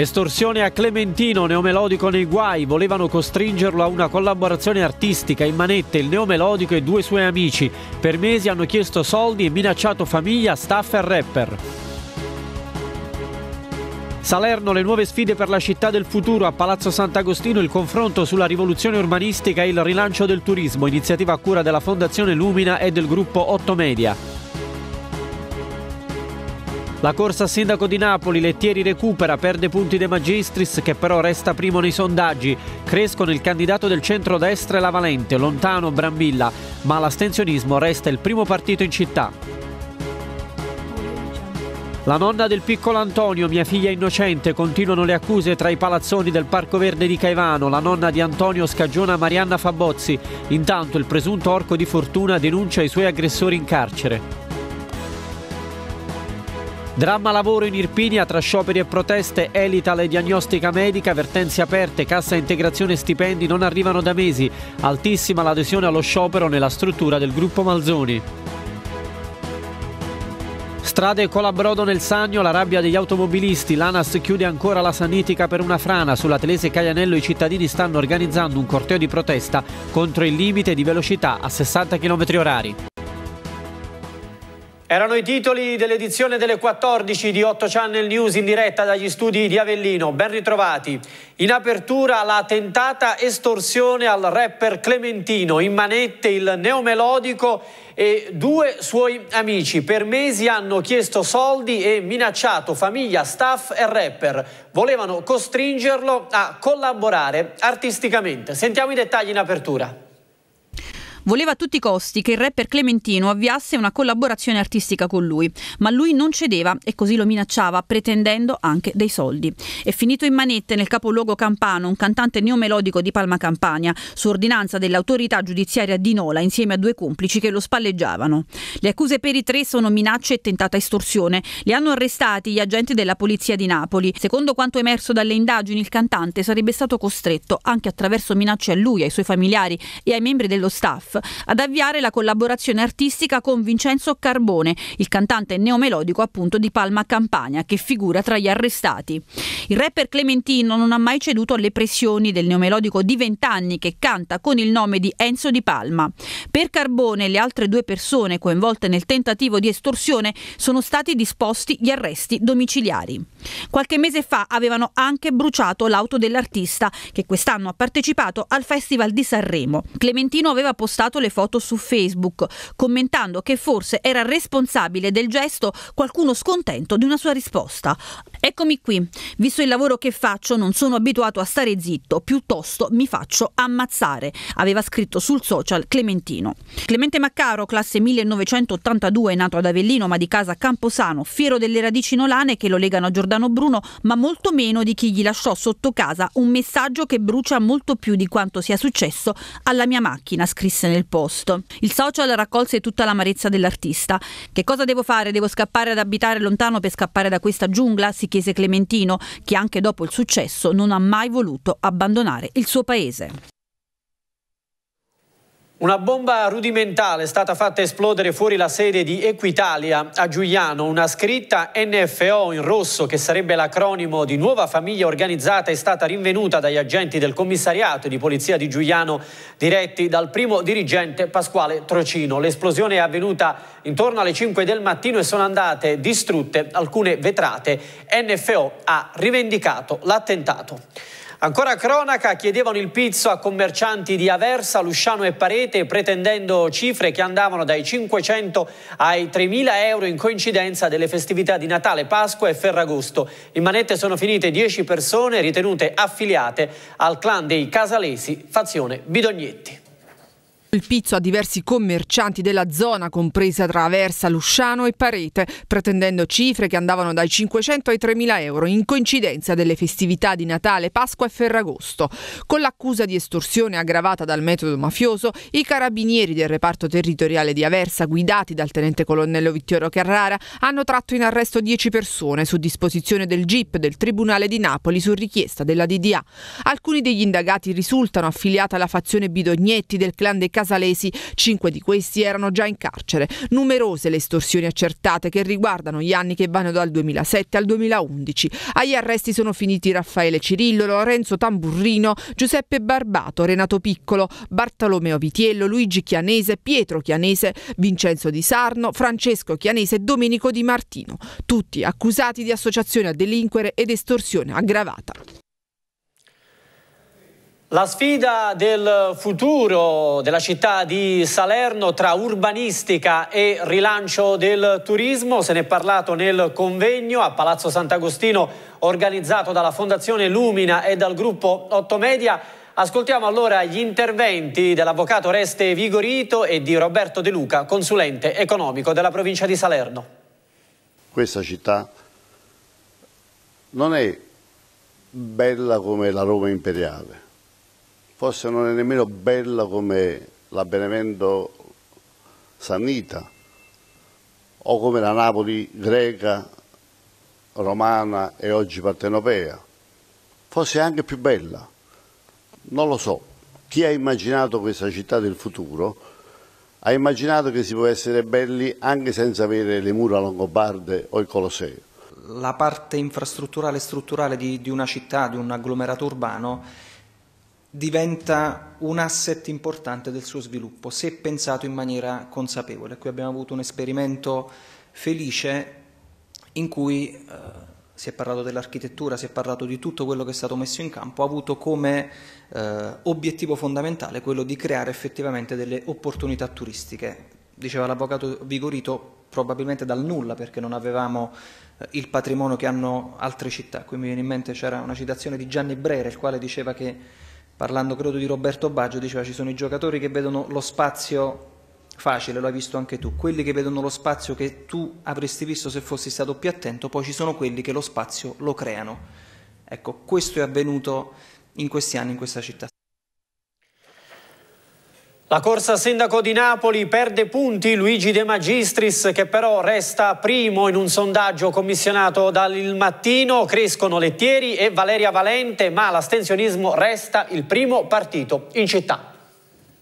Estorsione a Clementino, neomelodico nei guai, volevano costringerlo a una collaborazione artistica in manette il neomelodico e due suoi amici. Per mesi hanno chiesto soldi e minacciato famiglia, staff e rapper. Salerno, le nuove sfide per la città del futuro. A Palazzo Sant'Agostino il confronto sulla rivoluzione urbanistica e il rilancio del turismo, iniziativa a cura della Fondazione Lumina e del gruppo Otto Media. La corsa al sindaco di Napoli, Lettieri recupera, perde punti De Magistris che però resta primo nei sondaggi. Crescono il candidato del centro-destra e la Valente, lontano Brambilla, ma l'astensionismo resta il primo partito in città. La nonna del piccolo Antonio, mia figlia innocente, continuano le accuse tra i palazzoni del Parco Verde di Caivano. La nonna di Antonio scagiona Marianna Fabozzi. Intanto il presunto orco di fortuna denuncia i suoi aggressori in carcere. Dramma lavoro in Irpinia tra scioperi e proteste, elita e diagnostica medica, vertenze aperte, cassa integrazione e stipendi non arrivano da mesi. Altissima l'adesione allo sciopero nella struttura del gruppo Malzoni. Strade colabrodo nel Sagno, la rabbia degli automobilisti, l'ANAS chiude ancora la sanitica per una frana, sulla Telese Caglianello i cittadini stanno organizzando un corteo di protesta contro il limite di velocità a 60 km orari. Erano i titoli dell'edizione delle 14 di 8 Channel News in diretta dagli studi di Avellino. Ben ritrovati. In apertura la tentata estorsione al rapper Clementino, in manette il neomelodico e due suoi amici. Per mesi hanno chiesto soldi e minacciato famiglia, staff e rapper. Volevano costringerlo a collaborare artisticamente. Sentiamo i dettagli in apertura. Voleva a tutti i costi che il rapper Clementino avviasse una collaborazione artistica con lui, ma lui non cedeva e così lo minacciava, pretendendo anche dei soldi. È finito in manette nel capoluogo campano un cantante neomelodico di Palma Campania, su ordinanza dell'autorità giudiziaria di Nola, insieme a due complici che lo spalleggiavano. Le accuse per i tre sono minacce e tentata estorsione. Li hanno arrestati gli agenti della polizia di Napoli. Secondo quanto emerso dalle indagini, il cantante sarebbe stato costretto, anche attraverso minacce a lui, ai suoi familiari e ai membri dello staff, ad avviare la collaborazione artistica con Vincenzo Carbone, il cantante neomelodico appunto di Palma Campania, che figura tra gli arrestati. Il rapper Clementino non ha mai ceduto alle pressioni del neomelodico di vent'anni che canta con il nome di Enzo Di Palma. Per Carbone e le altre due persone coinvolte nel tentativo di estorsione sono stati disposti gli arresti domiciliari. Qualche mese fa avevano anche bruciato l'auto dell'artista che quest'anno ha partecipato al Festival di Sanremo. Clementino aveva postato postato le foto su Facebook, commentando che forse era responsabile del gesto qualcuno scontento di una sua risposta. Eccomi qui, visto il lavoro che faccio non sono abituato a stare zitto, piuttosto mi faccio ammazzare, aveva scritto sul social Clementino. Clemente Maccaro, classe 1982, nato ad Avellino ma di casa a Camposano, fiero delle radici nolane che lo legano a Giordano Bruno, ma molto meno di chi gli lasciò sotto casa un messaggio che brucia molto più di quanto sia successo alla mia macchina, scrisse nel posto. Il social raccolse tutta l'amarezza dell'artista. Che cosa devo fare? Devo scappare ad abitare lontano per scappare da questa giungla? si chiese Clementino, che anche dopo il successo non ha mai voluto abbandonare il suo paese. Una bomba rudimentale è stata fatta esplodere fuori la sede di Equitalia a Giuliano. Una scritta NFO in rosso, che sarebbe l'acronimo di Nuova Famiglia Organizzata, è stata rinvenuta dagli agenti del commissariato di polizia di Giuliano diretti dal primo dirigente Pasquale Trocino. L'esplosione è avvenuta intorno alle 5 del mattino e sono andate distrutte alcune vetrate. NFO ha rivendicato l'attentato. Ancora cronaca, chiedevano il pizzo a commercianti di Aversa, Lusciano e Parete pretendendo cifre che andavano dai 500 ai 3.000 euro in coincidenza delle festività di Natale, Pasqua e Ferragosto. In manette sono finite 10 persone ritenute affiliate al clan dei Casalesi, fazione Bidognetti. Il pizzo a diversi commercianti della zona, compresa tra Aversa, Lusciano e Parete, pretendendo cifre che andavano dai 500 ai 3.000 euro in coincidenza delle festività di Natale, Pasqua e Ferragosto. Con l'accusa di estorsione aggravata dal metodo mafioso, i carabinieri del reparto territoriale di Aversa, guidati dal tenente colonnello Vittorio Carrara, hanno tratto in arresto 10 persone su disposizione del GIP del Tribunale di Napoli su richiesta della DDA. Alcuni degli indagati risultano affiliati alla fazione Bidognetti del clan dei casalesi. Cinque di questi erano già in carcere. Numerose le estorsioni accertate che riguardano gli anni che vanno dal 2007 al 2011. Agli arresti sono finiti Raffaele Cirillo, Lorenzo Tamburrino, Giuseppe Barbato, Renato Piccolo, Bartolomeo Vitiello, Luigi Chianese, Pietro Chianese, Vincenzo Di Sarno, Francesco Chianese e Domenico Di Martino, tutti accusati di associazione a delinquere ed estorsione aggravata. La sfida del futuro della città di Salerno tra urbanistica e rilancio del turismo, se ne è parlato nel convegno a Palazzo Sant'Agostino organizzato dalla Fondazione Lumina e dal gruppo 8 Media. Ascoltiamo allora gli interventi dell'avvocato Oreste Vigorito e di Roberto De Luca, consulente economico della provincia di Salerno. Questa città non è bella come la Roma imperiale forse non è nemmeno bella come la Benevento Sannita o come la Napoli greca, romana e oggi partenopea. Forse è anche più bella, non lo so. Chi ha immaginato questa città del futuro ha immaginato che si può essere belli anche senza avere le mura longobarde o il Colosseo. La parte infrastrutturale e strutturale di, di una città, di un agglomerato urbano, diventa un asset importante del suo sviluppo, se pensato in maniera consapevole. Qui abbiamo avuto un esperimento felice in cui eh, si è parlato dell'architettura, si è parlato di tutto quello che è stato messo in campo, ha avuto come eh, obiettivo fondamentale quello di creare effettivamente delle opportunità turistiche. Diceva l'avvocato Vigorito, probabilmente dal nulla perché non avevamo eh, il patrimonio che hanno altre città. Qui mi viene in mente c'era una citazione di Gianni Brera, il quale diceva che parlando credo di Roberto Baggio, diceva ci sono i giocatori che vedono lo spazio facile, lo hai visto anche tu, quelli che vedono lo spazio che tu avresti visto se fossi stato più attento, poi ci sono quelli che lo spazio lo creano. Ecco, questo è avvenuto in questi anni in questa città. La corsa sindaco di Napoli perde punti Luigi De Magistris che però resta primo in un sondaggio commissionato dal mattino. Crescono Lettieri e Valeria Valente ma l'astensionismo resta il primo partito in città.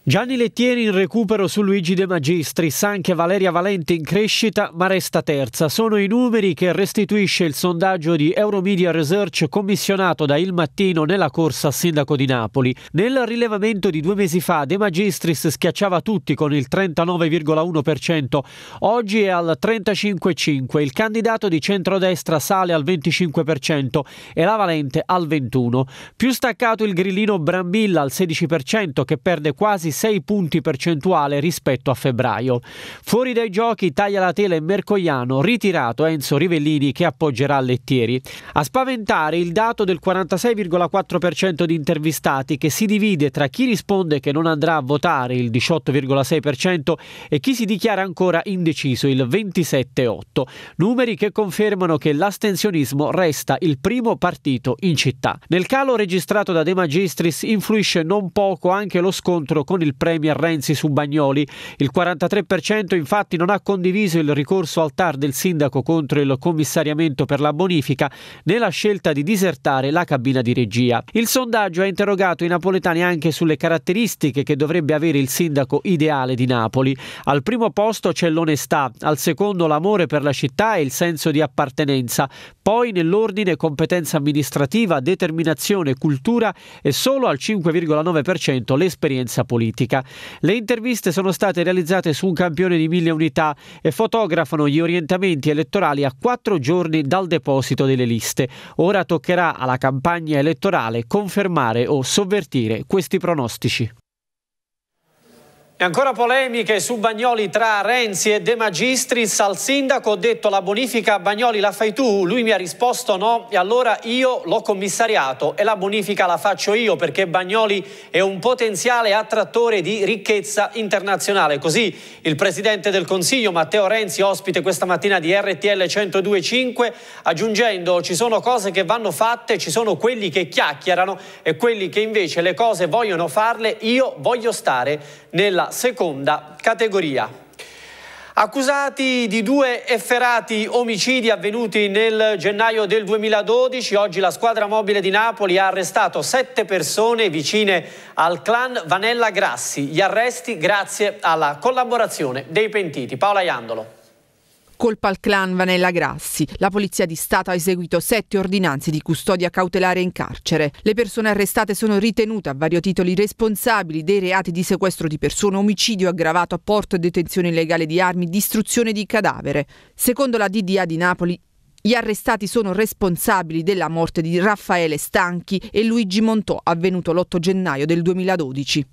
Gianni Lettieri in recupero su Luigi De Magistris, anche Valeria Valente in crescita ma resta terza. Sono i numeri che restituisce il sondaggio di Euromedia Research commissionato da Il Mattino nella corsa a sindaco di Napoli. Nel rilevamento di due mesi fa De Magistris schiacciava tutti con il 39,1%, oggi è al 35,5%, il candidato di centrodestra sale al 25% e la Valente al 21%. Più staccato il grillino Brambilla al 16% che perde quasi 6 punti percentuale rispetto a febbraio. Fuori dai giochi taglia la tela e Mercogliano, ritirato Enzo Rivellini che appoggerà Lettieri. A spaventare il dato del 46,4% di intervistati che si divide tra chi risponde che non andrà a votare il 18,6% e chi si dichiara ancora indeciso il 27,8%, numeri che confermano che l'astensionismo resta il primo partito in città. Nel calo registrato da De Magistris influisce non poco anche lo scontro con il il Premier Renzi su Bagnoli. Il 43% infatti non ha condiviso il ricorso al TAR del sindaco contro il commissariamento per la bonifica né la scelta di disertare la cabina di regia. Il sondaggio ha interrogato i napoletani anche sulle caratteristiche che dovrebbe avere il sindaco ideale di Napoli. Al primo posto c'è l'onestà, al secondo l'amore per la città e il senso di appartenenza, poi nell'ordine competenza amministrativa, determinazione, cultura e solo al 5,9% l'esperienza politica autentica. Le interviste sono state realizzate su un campione di mille unità e fotografano gli orientamenti elettorali a quattro giorni dal deposito delle liste. Ora toccherà alla campagna elettorale confermare o sovvertire questi pronostici. E ancora polemiche su Bagnoli tra Renzi e De Magistris. Al sindaco ho detto la bonifica a Bagnoli la fai tu, lui mi ha risposto no e allora io l'ho commissariato e la bonifica la faccio io perché Bagnoli è un potenziale attrattore di ricchezza internazionale. Così il presidente del Consiglio Matteo Renzi ospite questa mattina di RTL 102.5 aggiungendo ci sono cose che vanno fatte, ci sono quelli che chiacchierano e quelli che invece le cose vogliono farle, io voglio stare nella seconda categoria. Accusati di due efferati omicidi avvenuti nel gennaio del 2012, oggi la squadra mobile di Napoli ha arrestato sette persone vicine al clan Vanella Grassi. Gli arresti grazie alla collaborazione dei pentiti. Paola Iandolo. Colpa al clan Vanella Grassi. La Polizia di Stato ha eseguito sette ordinanze di custodia cautelare in carcere. Le persone arrestate sono ritenute a vario titolo responsabili dei reati di sequestro di persone, omicidio aggravato, a porto e detenzione illegale di armi, distruzione di cadavere. Secondo la DDA di Napoli, gli arrestati sono responsabili della morte di Raffaele Stanchi e Luigi Montò, avvenuto l'8 gennaio del 2012.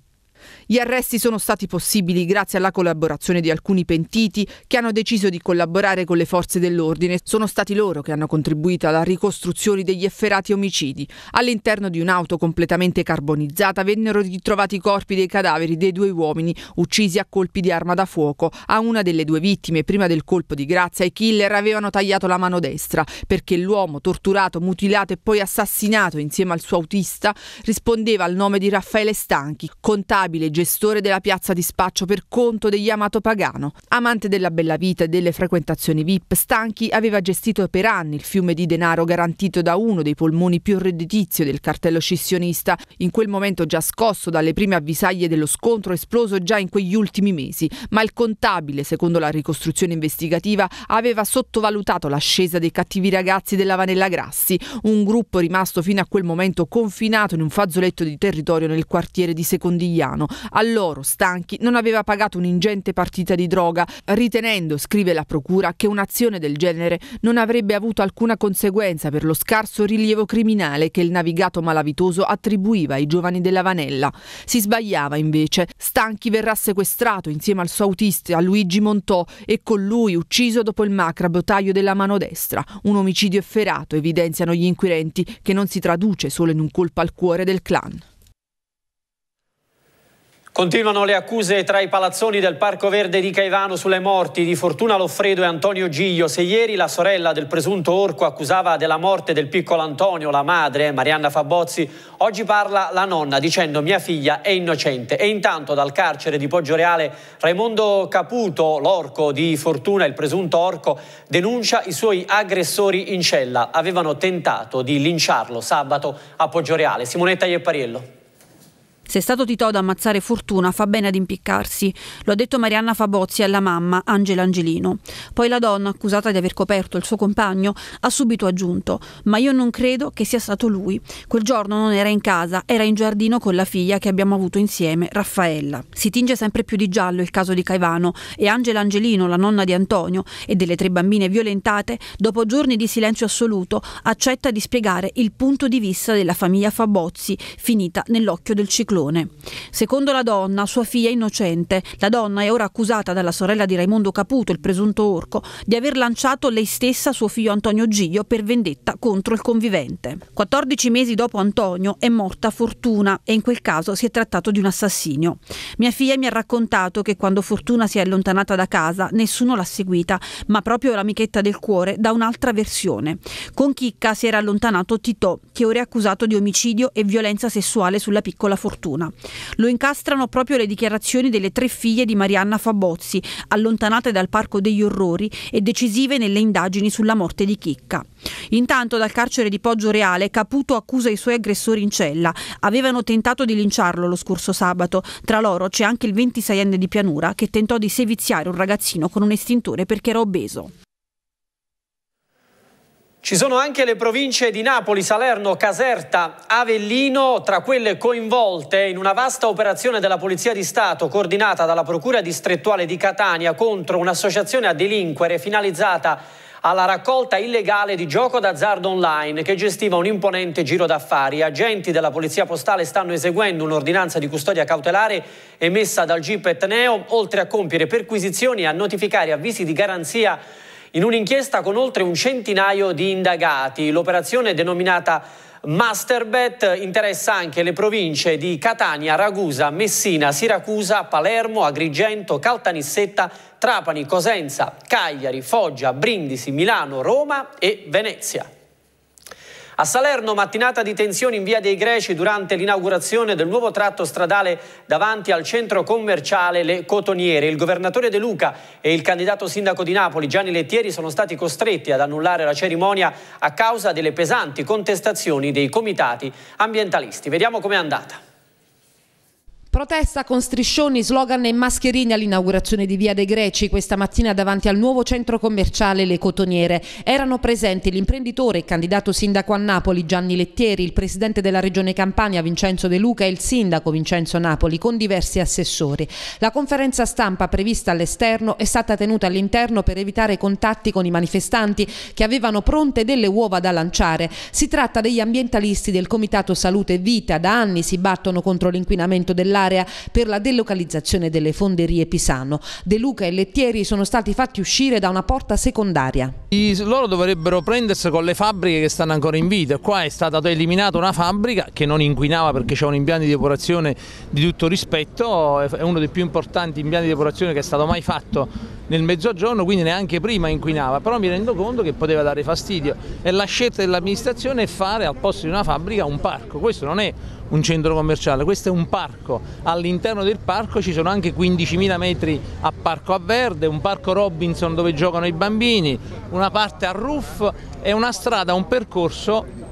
Gli arresti sono stati possibili grazie alla collaborazione di alcuni pentiti che hanno deciso di collaborare con le forze dell'ordine. Sono stati loro che hanno contribuito alla ricostruzione degli efferati omicidi. All'interno di un'auto completamente carbonizzata vennero ritrovati i corpi dei cadaveri dei due uomini uccisi a colpi di arma da fuoco. A una delle due vittime, prima del colpo di grazia, i killer avevano tagliato la mano destra perché l'uomo, torturato, mutilato e poi assassinato insieme al suo autista, rispondeva al nome di Raffaele Stanchi, contabile abile gestore della piazza di spaccio per conto degli Amato Pagano. Amante della bella vita e delle frequentazioni VIP, Stanchi aveva gestito per anni il fiume di denaro garantito da uno dei polmoni più redditizio del cartello scissionista, in quel momento già scosso dalle prime avvisaglie dello scontro esploso già in quegli ultimi mesi, ma il contabile, secondo la ricostruzione investigativa, aveva sottovalutato l'ascesa dei cattivi ragazzi della Vanella Grassi, un gruppo rimasto fino a quel momento confinato in un fazzoletto di territorio nel quartiere di Secondigliano. Milano. A loro, stanchi, non aveva pagato un'ingente partita di droga, ritenendo, scrive la Procura, che un'azione del genere non avrebbe avuto alcuna conseguenza per lo scarso rilievo criminale che il navigato malavitoso attribuiva ai giovani della Vanella. Si sbagliava invece. Stanchi verrà sequestrato insieme al suo autista Luigi Montò e con lui ucciso dopo il macrabo taglio della mano destra. Un omicidio efferato, evidenziano gli inquirenti, che non si traduce solo in un colpo al cuore del clan. Continuano le accuse tra i palazzoni del Parco Verde di Caivano sulle morti di Fortuna Loffredo e Antonio Giglio. Se ieri la sorella del presunto orco accusava della morte del piccolo Antonio, la madre, Marianna Fabozzi, oggi parla la nonna dicendo mia figlia è innocente. E intanto dal carcere di Poggio Reale Raimondo Caputo, l'orco di Fortuna, il presunto orco, denuncia i suoi aggressori in cella. Avevano tentato di linciarlo sabato a Poggio Reale. Simonetta Iepariello. Se è stato Tito ad ammazzare Fortuna, fa bene ad impiccarsi. Lo ha detto Marianna Fabozzi alla mamma, Angela Angelino. Poi la donna, accusata di aver coperto il suo compagno, ha subito aggiunto: Ma io non credo che sia stato lui. Quel giorno non era in casa, era in giardino con la figlia che abbiamo avuto insieme, Raffaella. Si tinge sempre più di giallo il caso di Caivano e Angela Angelino, la nonna di Antonio e delle tre bambine violentate, dopo giorni di silenzio assoluto, accetta di spiegare il punto di vista della famiglia Fabozzi, finita nell'occhio del ciclone ciclone. Secondo la donna, sua figlia è innocente. La donna è ora accusata dalla sorella di Raimondo Caputo, il presunto orco, di aver lanciato lei stessa suo figlio Antonio Giglio per vendetta contro il convivente. 14 mesi dopo Antonio è morta Fortuna e in quel caso si è trattato di un assassinio. Mia figlia mi ha raccontato che quando Fortuna si è allontanata da casa nessuno l'ha seguita, ma proprio l'amichetta del cuore dà un'altra versione. Con Chicca si era allontanato Titò, che ora è accusato di omicidio e violenza sessuale sulla piccola Fortuna fortuna. Lo incastrano proprio le dichiarazioni delle tre figlie di Marianna Fabozzi, allontanate dal Parco degli Orrori e decisive nelle indagini sulla morte di Chicca. Intanto dal carcere di Poggio Reale Caputo accusa i suoi aggressori in cella. Avevano tentato di linciarlo lo scorso sabato. Tra loro c'è anche il 26enne di Pianura che tentò di seviziare un ragazzino con un estintore perché era obeso. Ci sono anche le province di Napoli, Salerno, Caserta, Avellino, tra quelle coinvolte in una vasta operazione della Polizia di Stato coordinata dalla Procura distrettuale di Catania contro un'associazione a delinquere finalizzata alla raccolta illegale di gioco d'azzardo online che gestiva un imponente giro d'affari. Agenti della Polizia Postale stanno eseguendo un'ordinanza di custodia cautelare emessa dal GIP Etneo, oltre a compiere perquisizioni e a notificare avvisi di garanzia in un'inchiesta con oltre un centinaio di indagati. L'operazione denominata Masterbet interessa anche le province di Catania, Ragusa, Messina, Siracusa, Palermo, Agrigento, Caltanissetta, Trapani, Cosenza, Cagliari, Foggia, Brindisi, Milano, Roma e Venezia. A Salerno mattinata di tensioni in via dei Greci durante l'inaugurazione del nuovo tratto stradale davanti al centro commerciale Le Cotoniere. Il governatore De Luca e il candidato sindaco di Napoli Gianni Lettieri sono stati costretti ad annullare la cerimonia a causa delle pesanti contestazioni dei comitati ambientalisti. Vediamo com'è andata. Protesta con striscioni, slogan e mascherine all'inaugurazione di Via dei Greci questa mattina davanti al nuovo centro commerciale Le Cotoniere. Erano presenti l'imprenditore e candidato sindaco a Napoli Gianni Lettieri, il presidente della regione Campania Vincenzo De Luca e il sindaco Vincenzo Napoli con diversi assessori. La conferenza stampa prevista all'esterno è stata tenuta all'interno per evitare contatti con i manifestanti che avevano pronte delle uova da lanciare. Si tratta degli ambientalisti del Comitato Salute e Vita, da anni si battono contro l'inquinamento dell'aria dell'area per la delocalizzazione delle fonderie Pisano. De Luca e Lettieri sono stati fatti uscire da una porta secondaria. I, loro dovrebbero prendersi con le fabbriche che stanno ancora in vita. Qua è stata eliminata una fabbrica che non inquinava perché c'è un impianto di depurazione di tutto rispetto, è uno dei più importanti impianti di depurazione che è stato mai fatto nel mezzogiorno, quindi neanche prima inquinava, però mi rendo conto che poteva dare fastidio e la scelta dell'amministrazione è fare al posto di una fabbrica un parco, questo non è un centro commerciale, questo è un parco, all'interno del parco ci sono anche 15.000 metri a parco a verde, un parco Robinson dove giocano i bambini, una parte a roof e una strada, un percorso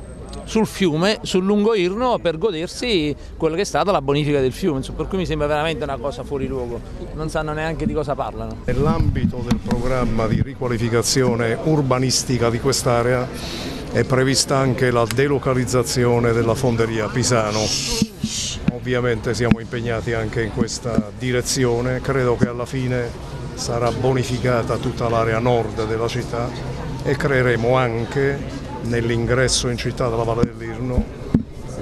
sul fiume, sul lungo Irno per godersi quella che è stata la bonifica del fiume, per cui mi sembra veramente una cosa fuori luogo, non sanno neanche di cosa parlano. Nell'ambito del programma di riqualificazione urbanistica di quest'area è prevista anche la delocalizzazione della fonderia Pisano. Ovviamente siamo impegnati anche in questa direzione, credo che alla fine sarà bonificata tutta l'area nord della città e creeremo anche nell'ingresso in città della Valle dell'Irno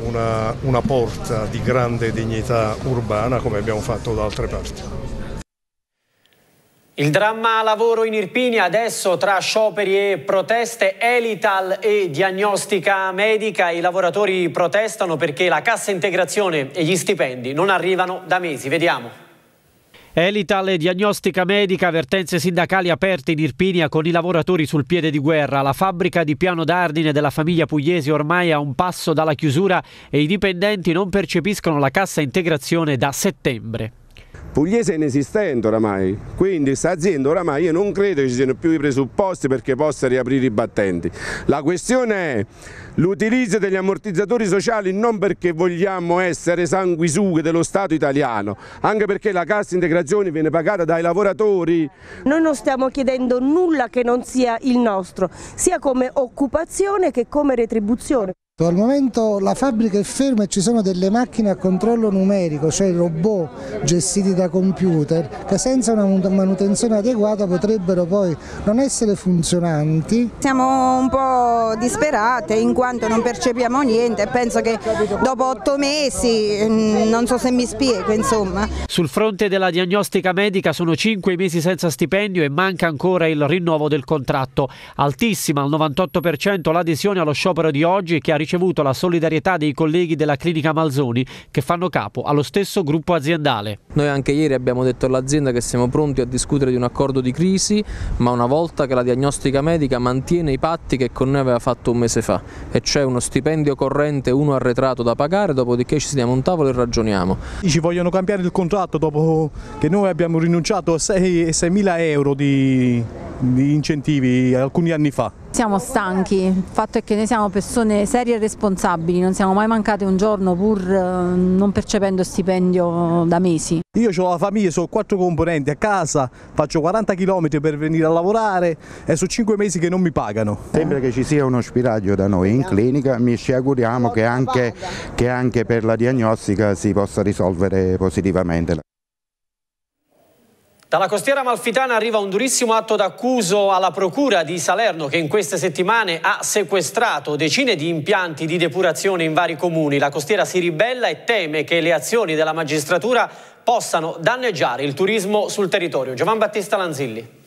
una, una porta di grande dignità urbana come abbiamo fatto da altre parti. Il dramma lavoro in Irpinia adesso tra scioperi e proteste, Elital e diagnostica medica. I lavoratori protestano perché la cassa integrazione e gli stipendi non arrivano da mesi. Vediamo. Elital e diagnostica medica, vertenze sindacali aperte in Irpinia con i lavoratori sul piede di guerra. La fabbrica di piano d'ardine della famiglia Pugliesi ormai a un passo dalla chiusura e i dipendenti non percepiscono la cassa integrazione da settembre pugliese è inesistente oramai, quindi questa azienda oramai io non credo che ci siano più i presupposti perché possa riaprire i battenti. La questione è l'utilizzo degli ammortizzatori sociali non perché vogliamo essere sanguisughe dello Stato italiano, anche perché la cassa integrazione viene pagata dai lavoratori. Noi non stiamo chiedendo nulla che non sia il nostro, sia come occupazione che come retribuzione. Ecco, al momento la fabbrica è ferma e ci sono delle macchine a controllo numerico, cioè robot gestiti da computer, che senza una manutenzione adeguata potrebbero poi non essere funzionanti. Siamo un po' disperate in quanto non percepiamo niente e penso che dopo otto mesi, mm, non so se mi spiego insomma. Sul fronte della diagnostica medica sono cinque mesi senza stipendio e manca ancora il rinnovo del contratto. Altissima al 98% l'adesione allo sciopero di oggi che ha ricevuto la solidarietà dei colleghi della clinica Malzoni che fanno capo allo stesso gruppo aziendale. Noi anche ieri abbiamo detto all'azienda che siamo pronti a discutere di un accordo di crisi, ma una volta che la diagnostica medica mantiene i patti che con noi aveva fatto un mese fa, e c'è cioè uno stipendio corrente, uno arretrato da pagare, dopodiché ci sediamo a un tavolo e ragioniamo. Ci vogliono cambiare il contratto dopo che noi abbiamo rinunciato a 6.000 euro di, di incentivi alcuni anni fa. Siamo stanchi, il fatto è che noi siamo persone serie e responsabili, non siamo mai mancate un giorno pur eh, non percependo stipendio da mesi. Io ho la famiglia, sono quattro componenti a casa, faccio 40 km per venire a lavorare e sono cinque mesi che non mi pagano. Sembra che ci sia uno spiraglio da noi in clinica, mi ci auguriamo che anche, che anche per la diagnostica si possa risolvere positivamente. Dalla costiera malfitana arriva un durissimo atto d'accuso alla Procura di Salerno che in queste settimane ha sequestrato decine di impianti di depurazione in vari comuni. La costiera si ribella e teme che le azioni della magistratura possano danneggiare il turismo sul territorio. Giovan Battista Lanzilli.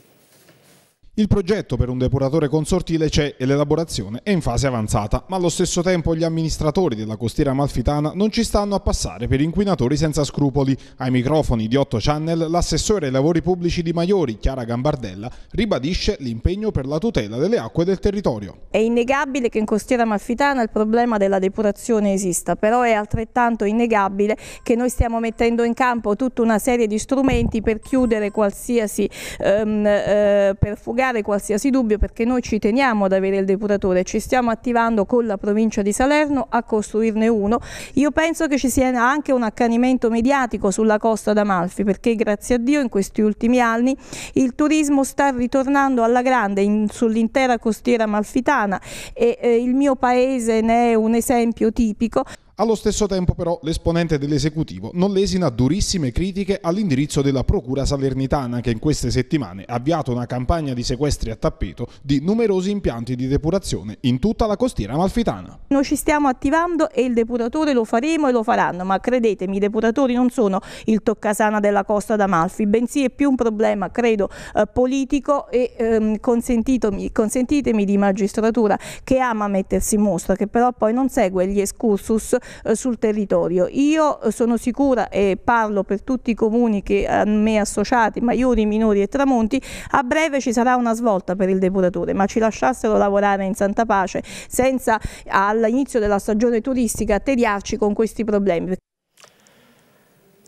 Il progetto per un depuratore consortile c'è e l'elaborazione è in fase avanzata, ma allo stesso tempo gli amministratori della costiera malfitana non ci stanno a passare per inquinatori senza scrupoli. Ai microfoni di 8 Channel l'assessore ai lavori pubblici di Maiori, Chiara Gambardella, ribadisce l'impegno per la tutela delle acque del territorio. È innegabile che in costiera malfitana il problema della depurazione esista, però è altrettanto innegabile che noi stiamo mettendo in campo tutta una serie di strumenti per chiudere qualsiasi, ehm, eh, per fugare superare qualsiasi dubbio perché noi ci teniamo ad avere il depuratore, ci stiamo attivando con la provincia di Salerno a costruirne uno. Io penso che ci sia anche un accanimento mediatico sulla costa d'Amalfi perché grazie a Dio in questi ultimi anni il turismo sta ritornando alla grande sull'intera costiera amalfitana e eh, il mio paese ne è un esempio tipico. Allo stesso tempo però l'esponente dell'esecutivo non lesina durissime critiche all'indirizzo della Procura Salernitana che in queste settimane ha avviato una campagna di sequestri a tappeto di numerosi impianti di depurazione in tutta la costiera amalfitana. Noi ci stiamo attivando e il depuratore lo faremo e lo faranno, ma credetemi i depuratori non sono il toccasana della costa d'Amalfi, bensì è più un problema credo eh, politico e ehm, consentitemi di magistratura che ama mettersi in mostra, che però poi non segue gli escursus eh, sul territorio. Io eh, sono sicura e parlo per tutti i comuni che a me associati, Maiori, Minori e Tramonti, a breve ci sarà una svolta per il depuratore, ma ci lasciassero lavorare in Santa Pace senza all'inizio della stagione turistica tediarci con questi problemi.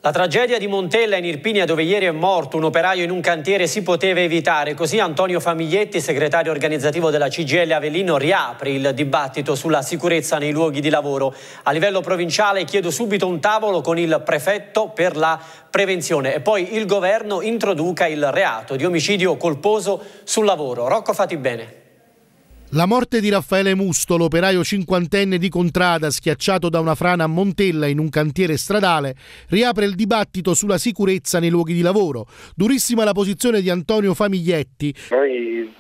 La tragedia di Montella in Irpinia dove ieri è morto un operaio in un cantiere si poteva evitare, così Antonio Famiglietti, segretario organizzativo della CGL Avellino, riapre il dibattito sulla sicurezza nei luoghi di lavoro. A livello provinciale chiedo subito un tavolo con il prefetto per la prevenzione e poi il governo introduca il reato di omicidio colposo sul lavoro. Rocco fati bene. La morte di Raffaele Musto, l'operaio cinquantenne di Contrada schiacciato da una frana a Montella in un cantiere stradale, riapre il dibattito sulla sicurezza nei luoghi di lavoro. Durissima la posizione di Antonio Famiglietti. Noi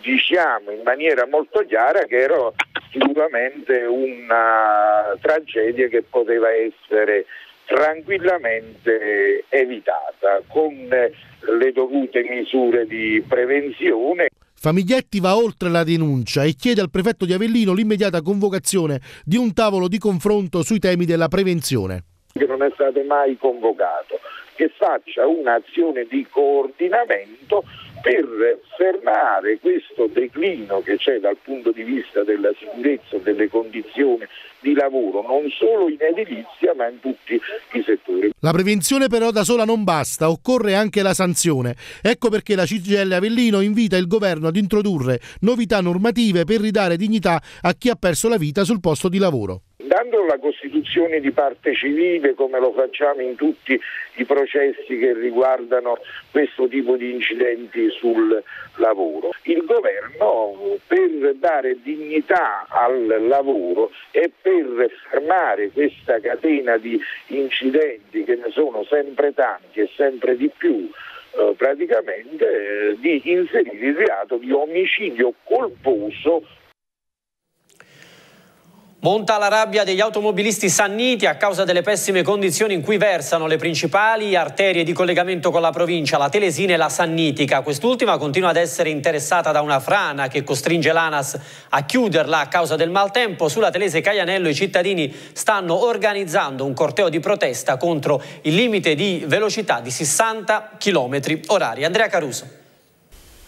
diciamo in maniera molto chiara che era sicuramente una tragedia che poteva essere tranquillamente evitata con le dovute misure di prevenzione. Famiglietti va oltre la denuncia e chiede al prefetto di Avellino l'immediata convocazione di un tavolo di confronto sui temi della prevenzione. Che non è stato mai convocato, che faccia un'azione di coordinamento per fermare questo declino che c'è dal punto di vista della sicurezza, delle condizioni di lavoro, non solo in edilizia ma in tutti i settori. La prevenzione però da sola non basta, occorre anche la sanzione. Ecco perché la CGL Avellino invita il governo ad introdurre novità normative per ridare dignità a chi ha perso la vita sul posto di lavoro dando la costituzione di parte civile come lo facciamo in tutti i processi che riguardano questo tipo di incidenti sul lavoro. Il governo per dare dignità al lavoro e per fermare questa catena di incidenti che ne sono sempre tanti e sempre di più eh, praticamente eh, di inserire il reato di omicidio colposo Monta la rabbia degli automobilisti sanniti a causa delle pessime condizioni in cui versano le principali arterie di collegamento con la provincia, la Telesina e la Sannitica. Quest'ultima continua ad essere interessata da una frana che costringe l'ANAS a chiuderla a causa del maltempo. Sulla Telese Caglianello i cittadini stanno organizzando un corteo di protesta contro il limite di velocità di 60 km orari. Andrea Caruso.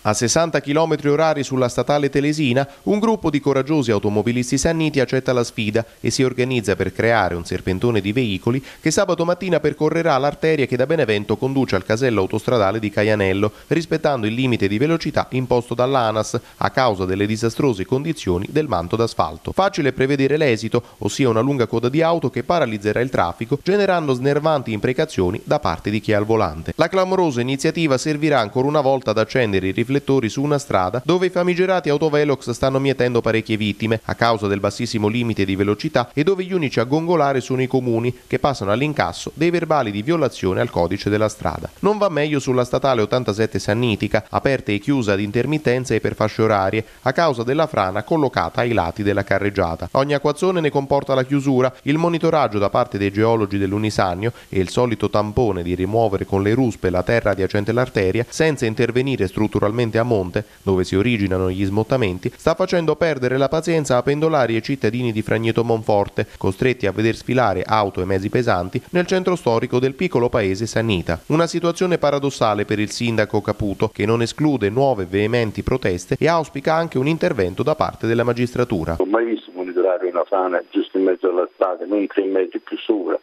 A 60 km orari sulla statale telesina, un gruppo di coraggiosi automobilisti sanniti accetta la sfida e si organizza per creare un serpentone di veicoli che sabato mattina percorrerà l'arteria che da Benevento conduce al casello autostradale di Caianello, rispettando il limite di velocità imposto dall'ANAS a causa delle disastrose condizioni del manto d'asfalto. Facile prevedere l'esito, ossia una lunga coda di auto che paralizzerà il traffico, generando snervanti imprecazioni da parte di chi è al volante. La clamorosa iniziativa servirà ancora una volta ad accendere i riflettori riflettori su una strada dove i famigerati autovelox stanno mietendo parecchie vittime a causa del bassissimo limite di velocità e dove gli unici a gongolare sono i comuni che passano all'incasso dei verbali di violazione al codice della strada. Non va meglio sulla statale 87 Sannitica, aperta e chiusa ad intermittenza e per fasce orarie a causa della frana collocata ai lati della carreggiata. Ogni acquazzone ne comporta la chiusura, il monitoraggio da parte dei geologi dell'Unisannio e il solito tampone di rimuovere con le ruspe la terra adiacente l'arteria senza intervenire strutturalmente specialmente a monte, dove si originano gli smottamenti, sta facendo perdere la pazienza a pendolari e cittadini di Fragneto Monforte, costretti a veder sfilare auto e mezzi pesanti nel centro storico del piccolo paese Sanita. Una situazione paradossale per il sindaco Caputo, che non esclude nuove veementi proteste e auspica anche un intervento da parte della magistratura. Non ho mai visto monitorare una sana giusto in mezzo alla strada, mentre in mezzo più sopra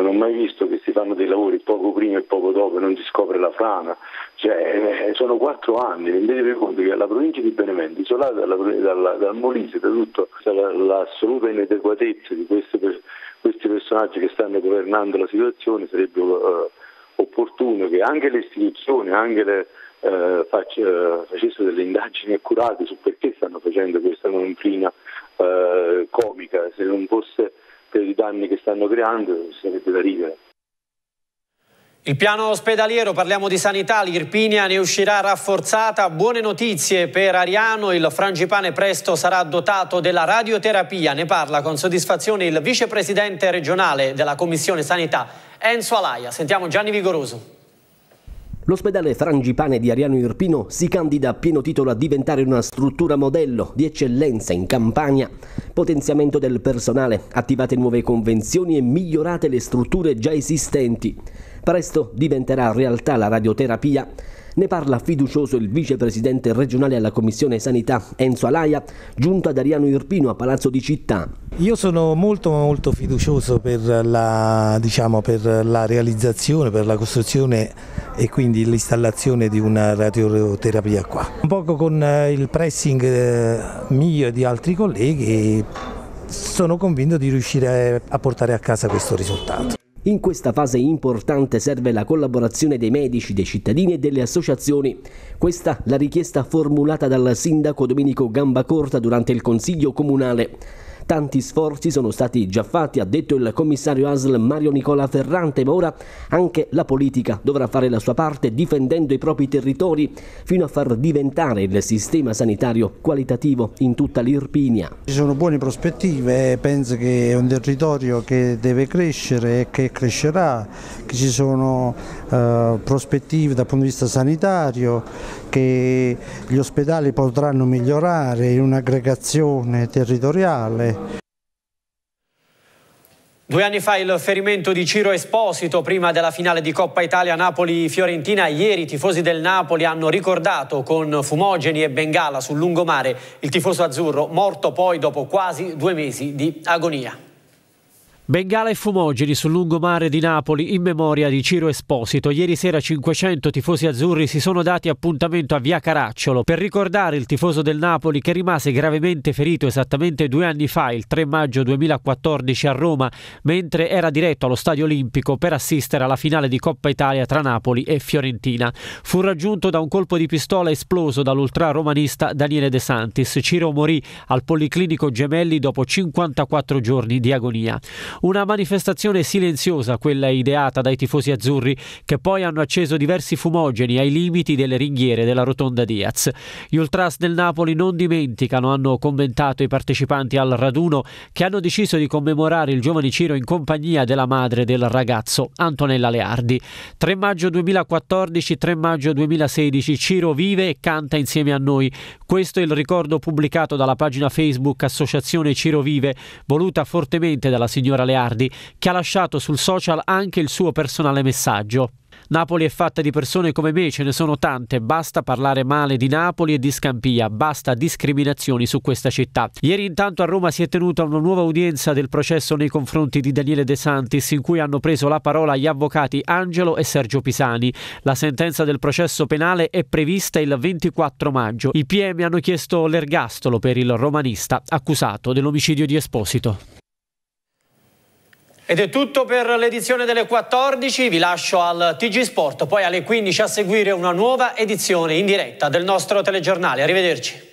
non ho mai visto che si fanno dei lavori poco prima e poco dopo e non si scopre la frana, cioè, eh, eh, sono quattro anni, rendetevi conto che la provincia di Benevento, isolata dalla, dalla, dal Molise, da tutta l'assoluta inadeguatezza di queste, questi personaggi che stanno governando la situazione, sarebbe eh, opportuno che anche le istituzioni, anche le, eh, eh facessero delle indagini accurate su perché stanno facendo questa nonflina eh, comica, se non fosse per i danni che stanno creando sarebbe da ridere. Il piano ospedaliero, parliamo di sanità, l'Irpinia ne uscirà rafforzata. Buone notizie per Ariano, il frangipane presto sarà dotato della radioterapia. Ne parla con soddisfazione il vicepresidente regionale della Commissione Sanità, Enzo Alaia. Sentiamo Gianni Vigoroso. L'ospedale Frangipane di Ariano Irpino si candida a pieno titolo a diventare una struttura modello di eccellenza in Campania. Potenziamento del personale, attivate nuove convenzioni e migliorate le strutture già esistenti. Presto diventerà realtà la radioterapia ne parla fiducioso il vicepresidente regionale alla Commissione Sanità Enzo Alaia, giunto ad Ariano Irpino a Palazzo di Città. Io sono molto molto fiducioso per la, diciamo, per la realizzazione, per la costruzione e quindi l'installazione di una radioterapia qua. Un poco con eh, il pressing eh, mio e di altri colleghi sono convinto di riuscire a portare a casa questo risultato. In questa fase importante serve la collaborazione dei medici, dei cittadini e delle associazioni. Questa la richiesta formulata dal sindaco Domenico Gambacorta durante il Consiglio Comunale. Tanti sforzi sono stati già fatti, ha detto il commissario ASL Mario Nicola Ferrante, ma ora anche la politica dovrà fare la sua parte difendendo i propri territori fino a far diventare il sistema sanitario qualitativo in tutta l'Irpinia. Ci sono buone prospettive, eh, penso che è un territorio che deve crescere e che crescerà, che ci sono eh, prospettive dal punto di vista sanitario che gli ospedali potranno migliorare in un'aggregazione territoriale. Due anni fa il ferimento di Ciro Esposito prima della finale di Coppa Italia Napoli-Fiorentina. Ieri i tifosi del Napoli hanno ricordato con fumogeni e bengala sul lungomare il tifoso azzurro morto poi dopo quasi due mesi di agonia. Bengala e fumogeni sul lungomare di Napoli in memoria di Ciro Esposito. Ieri sera 500 tifosi azzurri si sono dati appuntamento a Via Caracciolo per ricordare il tifoso del Napoli che rimase gravemente ferito esattamente due anni fa, il 3 maggio 2014 a Roma, mentre era diretto allo Stadio Olimpico per assistere alla finale di Coppa Italia tra Napoli e Fiorentina. Fu raggiunto da un colpo di pistola esploso dall'ultra romanista Daniele De Santis. Ciro morì al Policlinico Gemelli dopo 54 giorni di agonia. Una manifestazione silenziosa, quella ideata dai tifosi azzurri, che poi hanno acceso diversi fumogeni ai limiti delle ringhiere della rotonda Diaz. Gli ultras del Napoli non dimenticano, hanno commentato i partecipanti al raduno, che hanno deciso di commemorare il giovane Ciro in compagnia della madre del ragazzo, Antonella Leardi. 3 maggio 2014, 3 maggio 2016, Ciro vive e canta insieme a noi. Questo è il ricordo pubblicato dalla pagina Facebook Associazione Ciro Vive, voluta fortemente dalla signora Leardi Aleardi, che ha lasciato sul social anche il suo personale messaggio. Napoli è fatta di persone come me, ce ne sono tante, basta parlare male di Napoli e di Scampia, basta discriminazioni su questa città. Ieri intanto a Roma si è tenuta una nuova udienza del processo nei confronti di Daniele De Santis in cui hanno preso la parola gli avvocati Angelo e Sergio Pisani. La sentenza del processo penale è prevista il 24 maggio. I PM hanno chiesto l'ergastolo per il romanista accusato dell'omicidio di Esposito. Ed è tutto per l'edizione delle 14, vi lascio al TG Sport, poi alle 15 a seguire una nuova edizione in diretta del nostro telegiornale. Arrivederci.